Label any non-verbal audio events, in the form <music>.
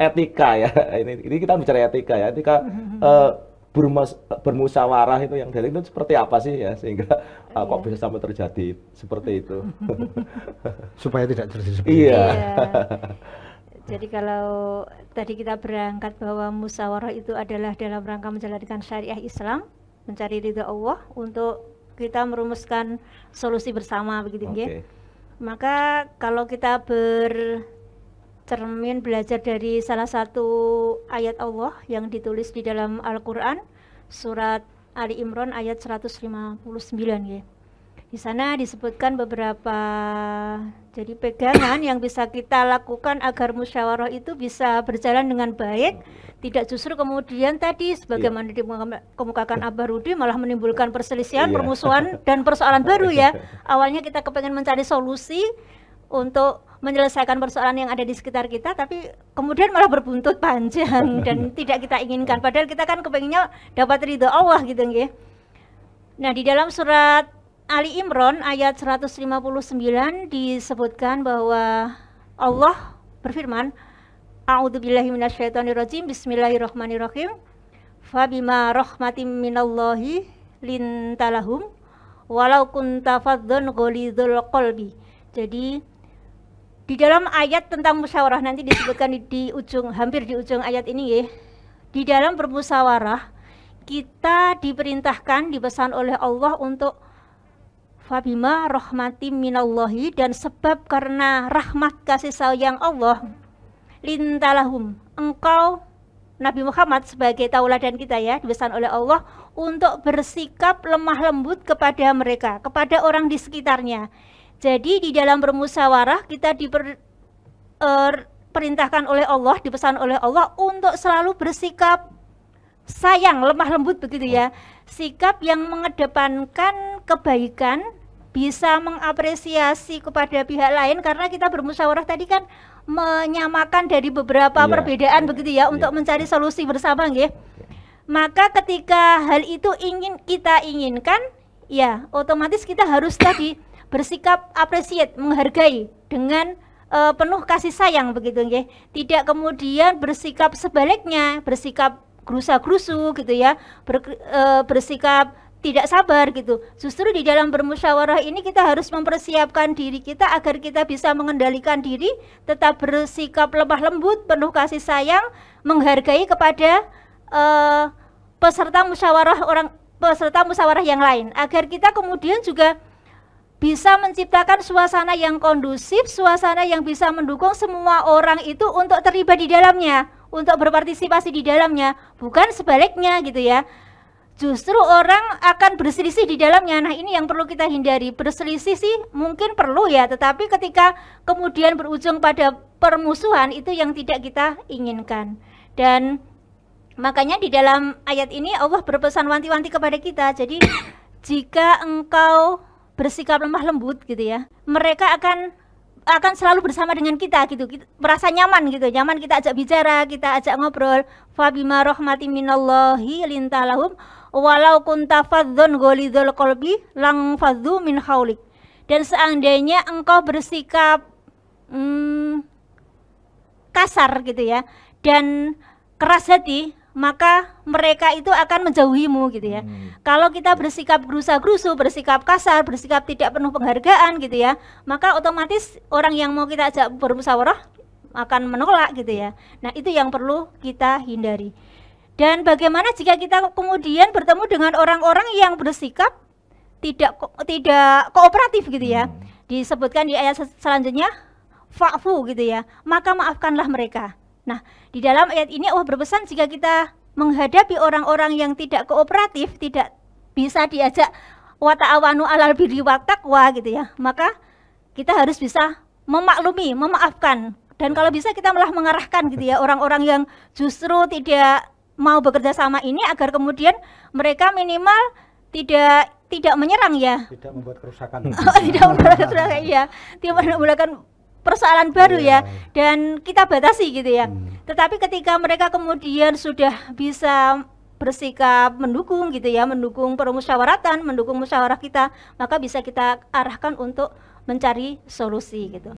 etika ya. <laughs> Ini, ini kita bicara etika ya. Etika uh, <laughs> bermus bermusyawarah itu yang dari itu seperti apa sih ya sehingga uh, kok bisa sampai terjadi seperti itu. <laughs> Supaya tidak terjadi seperti iya. itu. Iya. Jadi kalau tadi kita berangkat bahwa musyawarah itu adalah dalam rangka menjalankan syariah Islam, mencari ridha Allah untuk kita merumuskan solusi bersama begitu okay. ya. Maka kalau kita ber cermin belajar dari salah satu ayat Allah yang ditulis di dalam Al-Quran surat Ali Imran ayat 159 ya. Di sana disebutkan beberapa jadi pegangan yang bisa kita lakukan agar musyawarah itu bisa berjalan dengan baik, tidak justru kemudian tadi sebagaimana yeah. dikemukakan Abah Rudi malah menimbulkan perselisihan, iya. permusuhan dan persoalan baru ya. <laughs> Awalnya kita kepengen mencari solusi untuk menyelesaikan persoalan yang ada di sekitar kita tapi kemudian malah berbuntut panjang <laughs> dan tidak kita inginkan padahal kita kan kepenginnya dapat ridho Allah gitu nggih. Nah, di dalam surat Ali Imran ayat 159 disebutkan bahwa Allah berfirman A'udzubillahi minasyaitonirrajim Bismillahirrahmanirrahim Fabima rahmatim minallahi lintalahum walau kunta fadzan ghalidul qalbi. Jadi di dalam ayat tentang musyawarah nanti disebutkan di, di ujung hampir di ujung ayat ini ya di dalam bermusyawarah kita diperintahkan dipesan oleh Allah untuk Fabima rahmati minallahi dan sebab karena rahmat kasih sayang Allah lintalahum engkau Nabi Muhammad sebagai tauladan kita ya dipesan oleh Allah untuk bersikap lemah lembut kepada mereka kepada orang di sekitarnya jadi di dalam bermusyawarah kita diperintahkan er, oleh Allah, dipesan oleh Allah untuk selalu bersikap sayang, lemah lembut begitu ya. Sikap yang mengedepankan kebaikan bisa mengapresiasi kepada pihak lain karena kita bermusyawarah tadi kan menyamakan dari beberapa yeah, perbedaan iya, begitu ya yeah. untuk mencari iya. solusi bersama nggih. Iya. Maka ketika hal itu ingin kita inginkan, ya otomatis kita harus tadi bersikap appreciate, menghargai dengan uh, penuh kasih sayang begitu ya Tidak kemudian bersikap sebaliknya, bersikap grusa-grusu gitu ya, ber, uh, bersikap tidak sabar gitu. Justru di dalam bermusyawarah ini kita harus mempersiapkan diri kita agar kita bisa mengendalikan diri, tetap bersikap lemah lembut, penuh kasih sayang, menghargai kepada uh, peserta musyawarah orang peserta musyawarah yang lain agar kita kemudian juga bisa menciptakan suasana yang kondusif, suasana yang bisa mendukung semua orang itu untuk terlibat di dalamnya, untuk berpartisipasi di dalamnya, bukan sebaliknya gitu ya. Justru orang akan berselisih di dalamnya. Nah, ini yang perlu kita hindari. Berselisih sih mungkin perlu ya, tetapi ketika kemudian berujung pada permusuhan itu yang tidak kita inginkan. Dan makanya di dalam ayat ini Allah berpesan wanti-wanti kepada kita. Jadi jika engkau bersikap lemah lembut gitu ya mereka akan akan selalu bersama dengan kita gitu kita, merasa nyaman gitu nyaman kita ajak bicara kita ajak ngobrol fabima rohmati minallahi lintalahum walau kunta fadzon golidol kolbi lang fadzu min haulik dan seandainya engkau bersikap hmm, kasar gitu ya dan keras hati maka mereka itu akan menjauhimu gitu ya. Hmm. Kalau kita bersikap gerusa-gerusu, bersikap kasar, bersikap tidak penuh penghargaan gitu ya, maka otomatis orang yang mau kita ajak bermusyawarah akan menolak gitu ya. Nah, itu yang perlu kita hindari. Dan bagaimana jika kita kemudian bertemu dengan orang-orang yang bersikap tidak ko tidak kooperatif gitu ya. Hmm. Disebutkan di ayat selanjutnya fa'fu gitu ya. Maka maafkanlah mereka. Nah, di dalam ayat ini Allah berpesan jika kita menghadapi orang-orang yang tidak kooperatif, tidak bisa diajak wata'awanu alal birri wa taqwa gitu ya. Maka kita harus bisa memaklumi, memaafkan dan kalau bisa kita malah mengarahkan gitu ya orang-orang yang justru tidak mau bekerja sama ini agar kemudian mereka minimal tidak tidak menyerang ya. Tidak membuat kerusakan. <laughs> Oh, tidak membuat kerusakan ya. Tidak melakukan persoalan baru yeah. ya iya. dan kita batasi gitu ya. Hmm. Tetapi ketika mereka kemudian sudah bisa bersikap mendukung gitu ya, mendukung permusyawaratan, mendukung musyawarah kita, maka bisa kita arahkan untuk mencari solusi gitu.